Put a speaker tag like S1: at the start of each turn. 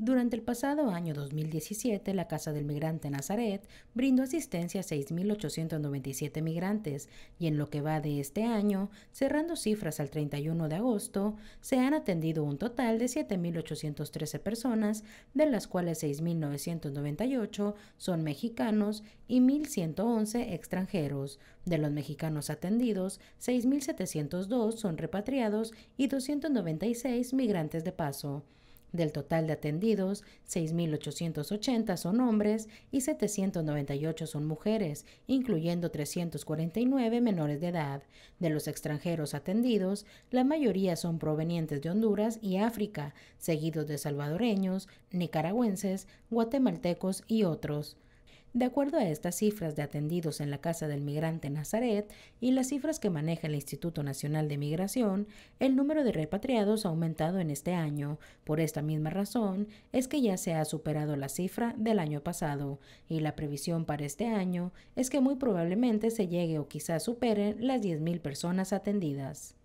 S1: Durante el pasado año 2017, la Casa del Migrante Nazaret brindó asistencia a 6.897 migrantes y en lo que va de este año, cerrando cifras al 31 de agosto, se han atendido un total de 7.813 personas, de las cuales 6.998 son mexicanos y 1.111 extranjeros. De los mexicanos atendidos, 6.702 son repatriados y 296 migrantes de paso. Del total de atendidos, 6.880 son hombres y 798 son mujeres, incluyendo 349 menores de edad. De los extranjeros atendidos, la mayoría son provenientes de Honduras y África, seguidos de salvadoreños, nicaragüenses, guatemaltecos y otros. De acuerdo a estas cifras de atendidos en la Casa del Migrante Nazaret y las cifras que maneja el Instituto Nacional de Migración, el número de repatriados ha aumentado en este año. Por esta misma razón es que ya se ha superado la cifra del año pasado y la previsión para este año es que muy probablemente se llegue o quizás supere las 10.000 personas atendidas.